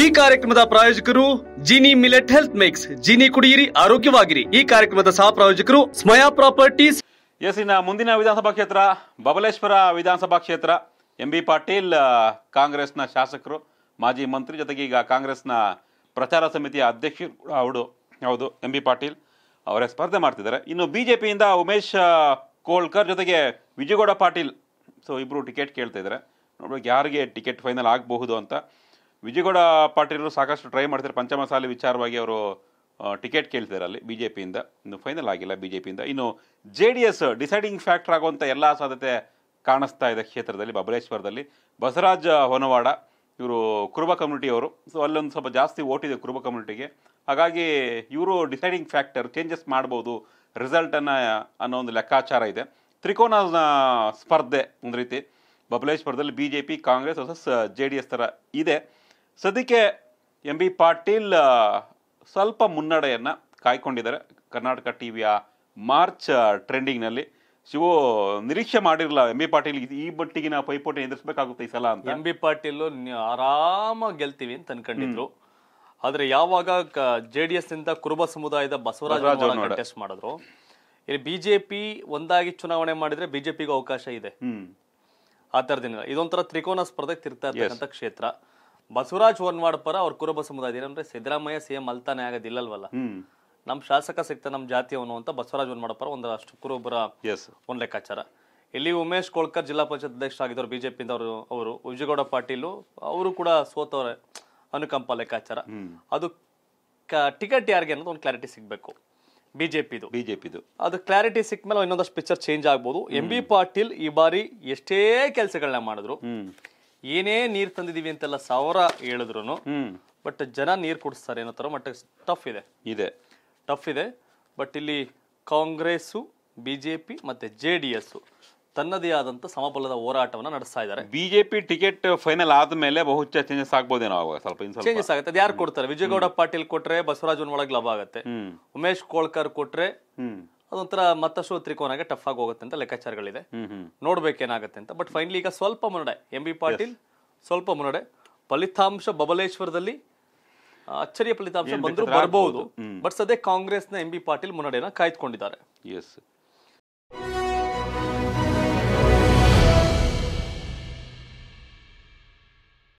ಈ ಕಾರ್ಯಕ್ರಮದ ಪ್ರಾಯೋಜಕರು Jeeni millet health mix Jeeni ಕುಡಿಯಿರಿ ಆರೋಗ್ಯವಾಗಿರಿ ಈ ಕಾರ್ಯಕ್ರಮದ ಸಹ ಪ್ರಾಯೋಜಕರು ಸ್ಮಯಾ ಪ್ರಾಪರ್ಟೀಸ್ ಎಸ್ ಇನ್ನ ಮುಂದಿನ ವಿಧಾನಸಭಾ ಕ್ಷೇತ್ರ ಬಬಲೇಶ್ವರ ವಿಧಾನಸಭಾ ಕ್ಷೇತ್ರ ಎಂ ಬಿ ಪಾಟೀಲ್ ಕಾಂಗ್ರೆಸ್ನ ಶಾಸಕರು ಮಾಜಿ ಮಂತ್ರಿ ಜೊತೆಗೆ ಈಗ ಕಾಂಗ್ರೆಸ್ನ ಪ್ರಚಾರ ಸಮಿತಿಯ ಅಧ್ಯಕ್ಷ ಅವರು ಹೌದು ಎಂ ಬಿ ಪಾಟೀಲ್ ಅವರೇ ಸ್ಪರ್ಧೆ ಮಾಡ್ತಿದ್ದಾರೆ ಇನ್ನು ಪಿಯಿಂದ ಉಮೇಶ್ ಕೋಳ್ಕರ್ ಜೊತೆಗೆ ವಿಜಯಗೌಡ ಪಾಟೀಲ್ ಸೊ ಇಬ್ಬರು ಟಿಕೆಟ್ ಕೇಳ್ತಾ ಇದ್ದಾರೆ ನೋಡ್ಬೇಕು ಯಾರಿಗೆ ಟಿಕೆಟ್ ಫೈನಲ್ ಆಗಬಹುದು ಅಂತ ವಿಜಯಗೌಡ ಪಾಟೀಲ್ ಸಾಕಷ್ಟು ಟ್ರೈ ಮಾಡ್ತಾರೆ ಪಂಚಮಸಾಲಿ ವಿಚಾರವಾಗಿ ಅವರು ಟಿಕೆಟ್ ಕೇಳ್ತಾರೆ ಅಲ್ಲಿ ಬಿ ಜೆ ಪಿಯಿಂದ ಇನ್ನು ಫೈನಲ್ ಆಗಿಲ್ಲ ಬಿ ಜೆ ಪಿಯಿಂದ ಇನ್ನು J D S deciding factor ಆಗುವಂಥ ಎಲ್ಲ ಸಾಧ್ಯತೆ ಕಾಣಿಸ್ತಾ ಇದೆ ಕ್ಷೇತ್ರದಲ್ಲಿ ಬಬಲೇಶ್ವರದಲ್ಲಿ ಬಸವರಾಜ ಹೊನವಾಡ ಇವರು ಕುರುಬ ಕಮ್ಯುನಿಟಿಯವರು ಸೊ ಅಲ್ಲೊಂದು ಸ್ವಲ್ಪ ಜಾಸ್ತಿ ಇದೆ ಕುರುಬ ಕಮ್ಯುನಿಟಿಗೆ ಹಾಗಾಗಿ ಇವರು ಡಿಸೈಡಿಂಗ್ ಫ್ಯಾಕ್ಟರ್ ಚೇಂಜಸ್ ಮಾಡ್ಬೋದು ರಿಸಲ್ಟನ್ನು ಅನ್ನೋ ಒಂದು ಲೆಕ್ಕಾಚಾರ ಇದೆ ತ್ರಿಕೋನ ಸ್ಪರ್ಧೆ ಒಂದು ರೀತಿ ಬಬಲೇಶ್ವರದಲ್ಲಿ B J P Congress versus J D S ಥರ ಇದೆ ಸದ್ಯಕ್ಕೆ ಎಂ ಬಿ ಪಾಟೀಲ್ ಸ್ವಲ್ಪ ಮುನ್ನಡೆಯನ್ನು ಕಾಯ್ಕೊಂಡಿದ್ದಾರೆ ಕರ್ನಾಟಕ ಟಿ ವಿಯ ಮಾರ್ಚ್ ಟ್ರೆಂಡಿಂಗ್ನಲ್ಲಿ ಶಿವ ನಿರೀಕ್ಷೆ ಮಾಡಿರಲಿಲ್ಲ ಎಂ ಬಿ ಪಾಟೀಲ್ ಈ ಮಟ್ಟಿಗಿನ ಪೈಪೋಟಿ ಎದುರಿಸಬೇಕಾಗುತ್ತೆ ಈ ಸಲ ಅಂತ ಎಂ ಬಿ ಪಾಟೀಲ್ ಆರಾಮಾಗಿ ಗೆಲ್ತೀವಿ ಅಂತ ಅನ್ಕೊಂಡಿದ್ರು ಆದ್ರೆ ಯಾವಾಗ ಜೆ ಡಿ ಎಸ್ ನಿಂದ ಕುರುಬ ಸಮುದಾಯದ ಬಸವರಾಜ ಟೆಸ್ಟ್ ಮಾಡಿದ್ರು ಇಲ್ಲಿ ಬಿಜೆಪಿ ಒಂದಾಗಿ ಚುನಾವಣೆ ಮಾಡಿದ್ರೆ ಬಿಜೆಪಿಗೂ ಅವಕಾಶ ಇದೆ ಆ ದಿನ ಇದೊಂಥರ ತ್ರಿಕೋನ ಸ್ಪರ್ಧೆ ತಿರ್ತಾ ಇರ್ತಕ್ಕಂಥ ಕ್ಷೇತ್ರ ಬಸವರಾಜ್ ಹೊನ್ವಾಡ್ ಪರ ಅವ್ರ ಕುರುಬ ಸಮುದಾಯ ಏನಂದ್ರೆ ಸಿದ್ದರಾಮಯ್ಯ ಸಿಎಂ ಅಲ್ತಾನೆ ಆಗೋದಿಲ್ಲಲ್ವಲ್ಲ ನಮ್ ಶಾಸಕ ಸಿಕ್ತ ನಮ್ಮ ಜಾತಿಯವನು ಅಂತ ಬಸವರಾಜ್ ಹೊರನಾಡ್ ಪರ ಅಷ್ಟು ಕುರುಬರ ಒಂದ್ ಲೆಕ್ಕಾಚಾರ ಇಲ್ಲಿ ಉಮೇಶ್ ಕೋಳ್ಕರ್ ಜಿಲ್ಲಾ ಪಂಚಾಯತ್ ಅಧ್ಯಕ್ಷರಾಗಿದ್ದವ್ರು ಬಿಜೆಪಿ ಅವರು ಅವರು ವಿಜಯಗೌಡ ಪಾಟೀಲು ಅವರು ಕೂಡ ಸೋತವ್ರೆ ಅನುಕಂಪ ಲೆಕ್ಕಾಚಾರ ಅದು ಟಿಕೆಟ್ ಯಾರಿಗೆ ಅನ್ನೋದು ಒಂದು ಕ್ಲಾರಿಟಿ ಸಿಗ್ಬೇಕು ಬಿಜೆಪಿದು ಬಿಜೆಪಿದು ಅದು ಕ್ಲಾರಿಟಿ ಸಿಕ್ಕ ಮೇಲೆ ಇನ್ನೊಂದಷ್ಟು ಪಿಕ್ಚರ್ ಚೇಂಜ್ ಆಗ್ಬೋದು ಎಂ ಬಿ ಪಾಟೀಲ್ ಈ ಬಾರಿ ಎಷ್ಟೇ ಕೆಲಸಗಳನ್ನ ಮಾಡಿದ್ರು ಏನೇ ನೀರ್ ತಂದಿದೀವಿ ಅಂತೆಲ್ಲ ಸಾವಿರ ಹೇಳಿದ್ರು ಬಟ್ ಜನ ನೀರ್ ಕುಡಿಸ್ತಾರೆ ಅನ್ನೋ ತರ ಮಟ್ಟ ಟಫ್ ಇದೆ ಇದೆ ಟಫ್ ಇದೆ ಬಟ್ ಇಲ್ಲಿ ಕಾಂಗ್ರೆಸ್ ಬಿಜೆಪಿ ಮತ್ತೆ ಜೆ ಡಿ ಎಸ್ ತನ್ನದೇ ಆದಂತ ಸಮಬಲದ ಹೋರಾಟವನ್ನ ನಡೆಸ್ತಾ ಇದ್ದಾರೆ ಬಿಜೆಪಿ ಟಿಕೆಟ್ ಫೈನಲ್ ಆದ್ಮೇಲೆ ಬಹುಶಃ ಚೇಂಜಸ್ ಆಗ್ಬೋದೇನೋ ಆಗ ಸ್ವಲ್ಪ ಚೇಂಜಸ್ ಆಗುತ್ತೆ ಅದು ಯಾರು ಕೊಡ್ತಾರೆ ವಿಜಯಗೌಡ ಪಾಟೀಲ್ ಕೊಟ್ರೆ ಬಸವರಾಜ್ ಒಳಗೆ ಲಭ ಆಗತ್ತೆ ಉಮೇಶ್ ಕೋಳ್ಕರ್ ಕೊಟ್ರೆ ಅದೊಂಥರ ಮತ್ತಷ್ಟು ತ್ರಿಕೋನಾಗೆ ಟಫ್ ಆಗಿ ಹೋಗುತ್ತೆ ಅಂತ ಲೆಕ್ಕಾಚಾರಗಳಿದೆ ನೋಡ್ಬೇಕೇನಾಗತ್ತೆ ಅಂತ ಬಟ್ ಫೈನಲಿ ಈಗ ಸ್ವಲ್ಪ ಮುನ್ನಡೆ ಎಂ ಬಿ ಪಾಟೀಲ್ ಸ್ವಲ್ಪ ಮುನ್ನಡೆ ಫಲಿತಾಂಶ ಬಬಲೇಶ್ವರದಲ್ಲಿ ಅಚ್ಚರಿಯ ಫಲಿತಾಂಶ ಬಂದರೂ ಬರಬಹುದು ಬಟ್ ಸದ್ಯ ಕಾಂಗ್ರೆಸ್ನ ಎಂ ಬಿ ಪಾಟೀಲ್ ಮುನ್ನಡೆಯನ್ನು ಕಾಯ್ದುಕೊಂಡಿದ್ದಾರೆ